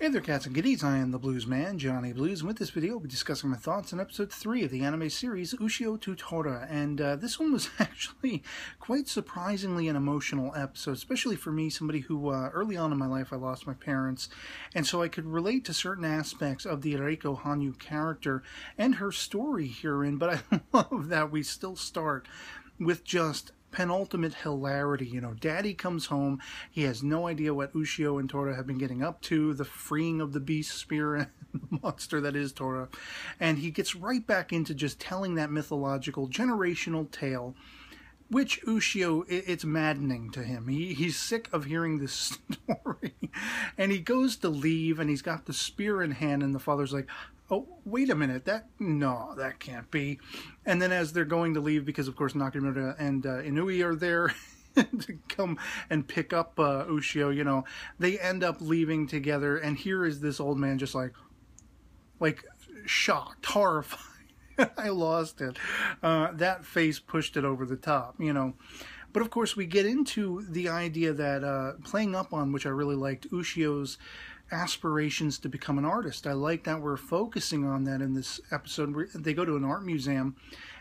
Hey there, cats and kitties. I am the Blues Man, Johnny Blues, and with this video, I'll be discussing my thoughts on episode 3 of the anime series Ushio Tutora. And uh, this one was actually quite surprisingly an emotional episode, especially for me, somebody who uh, early on in my life I lost my parents. And so I could relate to certain aspects of the Reiko Hanyu character and her story herein, but I love that we still start with just penultimate hilarity. You know, Daddy comes home. He has no idea what Ushio and Tora have been getting up to, the freeing of the beast spear and monster that is Tora. And he gets right back into just telling that mythological, generational tale. Which Ushio, it's maddening to him. He, he's sick of hearing this story. and he goes to leave and he's got the spear in hand, and the father's like, oh, wait a minute, that, no, that can't be. And then as they're going to leave, because of course Nakamura and uh, Inui are there to come and pick up uh, Ushio, you know, they end up leaving together. And here is this old man just like, like shocked, horrified. I lost it. Uh, that face pushed it over the top, you know. But of course, we get into the idea that uh, playing up on, which I really liked, Ushio's aspirations to become an artist. I like that we're focusing on that in this episode. they go to an art museum,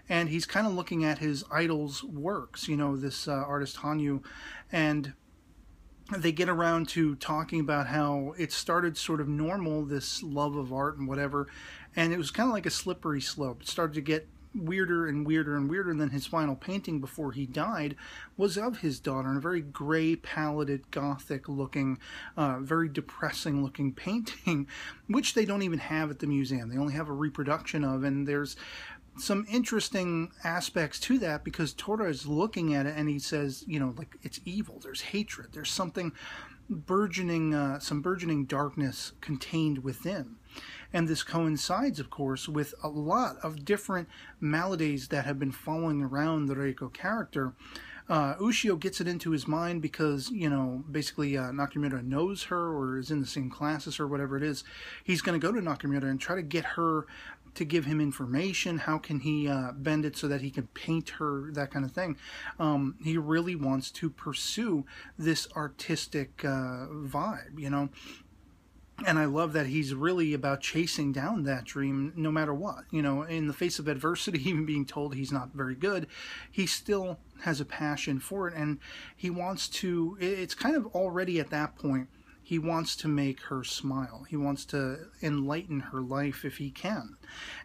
and he's kind of looking at his idol's works. You know, this uh, artist Hanyu, and they get around to talking about how it started sort of normal, this love of art and whatever, and it was kind of like a slippery slope. It started to get weirder and weirder and weirder. than his final painting before he died was of his daughter in a very gray, palleted gothic looking, uh, very depressing looking painting, which they don't even have at the museum. They only have a reproduction of, and there's some interesting aspects to that because Tora is looking at it and he says, you know, like it's evil, there's hatred, there's something burgeoning, uh, some burgeoning darkness contained within. And this coincides, of course, with a lot of different maladies that have been following around the Reiko character. Uh, Ushio gets it into his mind because, you know, basically uh, Nakamura knows her or is in the same classes or whatever it is. He's going to go to Nakamura and try to get her to give him information. How can he uh, bend it so that he can paint her, that kind of thing. Um, he really wants to pursue this artistic uh, vibe, you know and I love that he's really about chasing down that dream no matter what. You know, in the face of adversity, even being told he's not very good, he still has a passion for it and he wants to. It's kind of already at that point he wants to make her smile. He wants to enlighten her life if he can.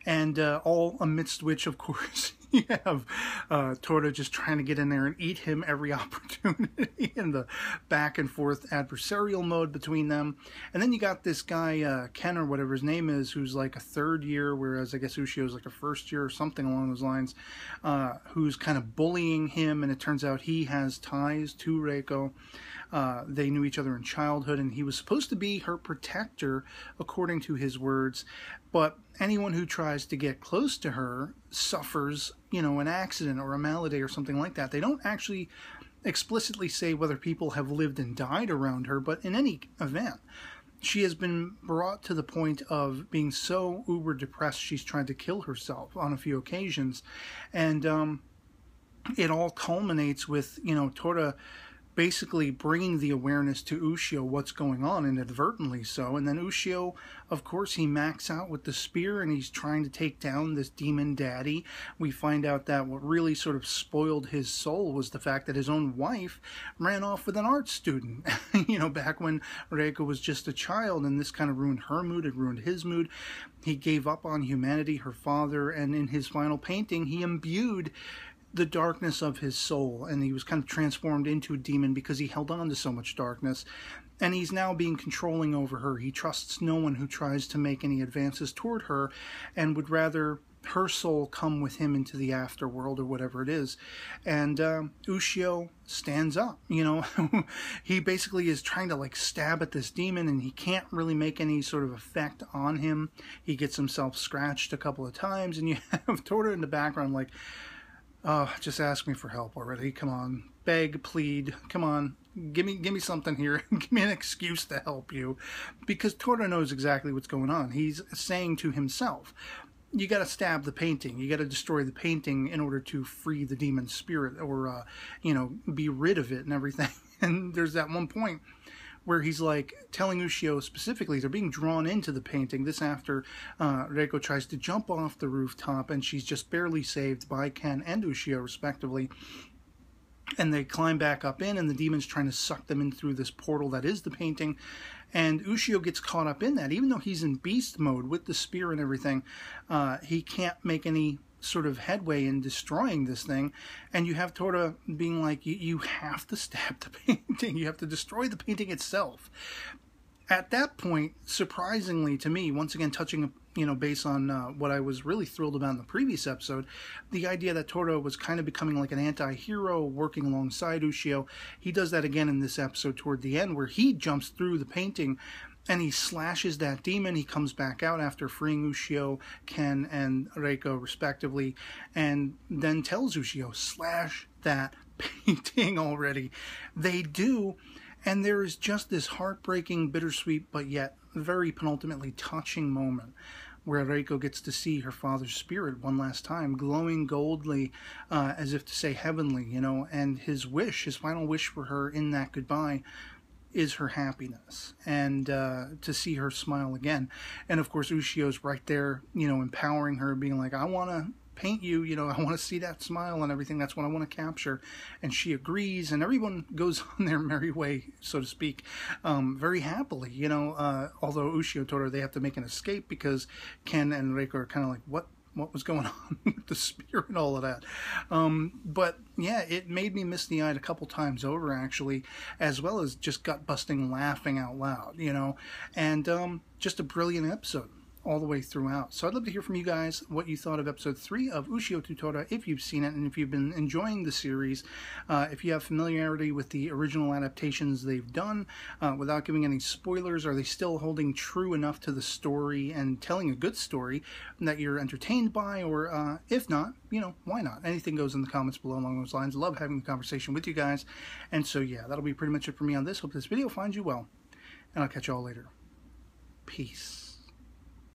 And uh, all amidst which, of course, you have uh, just trying to get in there and eat him every opportunity in the back and forth adversarial mode between them. And then you got this guy, uh, Ken or whatever his name is, who's like a third year, whereas I guess is like a first year or something along those lines, uh, who's kind of bullying him. And it turns out he has ties to Reiko. Uh, they knew each other in childhood, and he was supposed to be her protector, according to his words. But anyone who tries to get close to her suffers, you know, an accident or a malady or something like that. They don't actually explicitly say whether people have lived and died around her, but in any event, she has been brought to the point of being so uber depressed she's tried to kill herself on a few occasions and um, it all culminates with you know Tora basically bringing the awareness to Ushio what's going on inadvertently so and then Ushio of course he maxes out with the spear and he's trying to take down this demon daddy we find out that what really sort of spoiled his soul was the fact that his own wife ran off with an art student you know back when Reiko was just a child and this kind of ruined her mood it ruined his mood he gave up on humanity her father and in his final painting he imbued the darkness of his soul and he was kind of transformed into a demon because he held on to so much darkness and he's now being controlling over her he trusts no one who tries to make any advances toward her and would rather her soul come with him into the afterworld or whatever it is and um, ushio stands up you know he basically is trying to like stab at this demon and he can't really make any sort of effect on him he gets himself scratched a couple of times and you have Tora in the background like Oh, just ask me for help already. Come on, beg, plead. Come on, give me give me something here. give me an excuse to help you, because Torto knows exactly what's going on. He's saying to himself, "You got to stab the painting. You got to destroy the painting in order to free the demon spirit, or uh, you know, be rid of it and everything." and there's that one point where he's like telling Ushio specifically, they're being drawn into the painting. This after uh, Reiko tries to jump off the rooftop, and she's just barely saved by Ken and Ushio, respectively. And they climb back up in, and the demon's trying to suck them in through this portal that is the painting. And Ushio gets caught up in that, even though he's in beast mode with the spear and everything. Uh, he can't make any sort of headway in destroying this thing. And you have Torta being like, you, you have to stab the painting, you have to destroy the painting itself. At that point, surprisingly to me, once again touching you know, based on uh, what I was really thrilled about in the previous episode, the idea that Toro was kind of becoming like an anti hero, working alongside Ushio. He does that again in this episode toward the end, where he jumps through the painting and he slashes that demon. He comes back out after freeing Ushio, Ken, and Reiko, respectively, and then tells Ushio, slash that painting already. They do, and there is just this heartbreaking, bittersweet, but yet very penultimately touching moment where Reiko gets to see her father's spirit one last time, glowing goldly, uh, as if to say heavenly, you know, and his wish, his final wish for her in that goodbye is her happiness and uh, to see her smile again. And of course, Ushio's right there, you know, empowering her, being like, I want to paint you, you know, I want to see that smile and everything. That's what I want to capture. And she agrees, and everyone goes on their merry way, so to speak, um, very happily, you know. Uh, although Ushio told her they have to make an escape because Ken and Reiko are kind of like, what what was going on with the spear and all of that. Um, but yeah, it made me miss the eye a couple times over actually, as well as just gut busting laughing out loud, you know, and um, just a brilliant episode all the way throughout. So I'd love to hear from you guys what you thought of episode three of Ushio Tutora if you've seen it and if you've been enjoying the series. Uh, if you have familiarity with the original adaptations they've done, uh, without giving any spoilers, are they still holding true enough to the story and telling a good story that you're entertained by? Or uh, if not, you know, why not? Anything goes in the comments below along those lines. Love having the conversation with you guys. And so, yeah, that'll be pretty much it for me on this. Hope this video finds you well, and I'll catch you all later. Peace.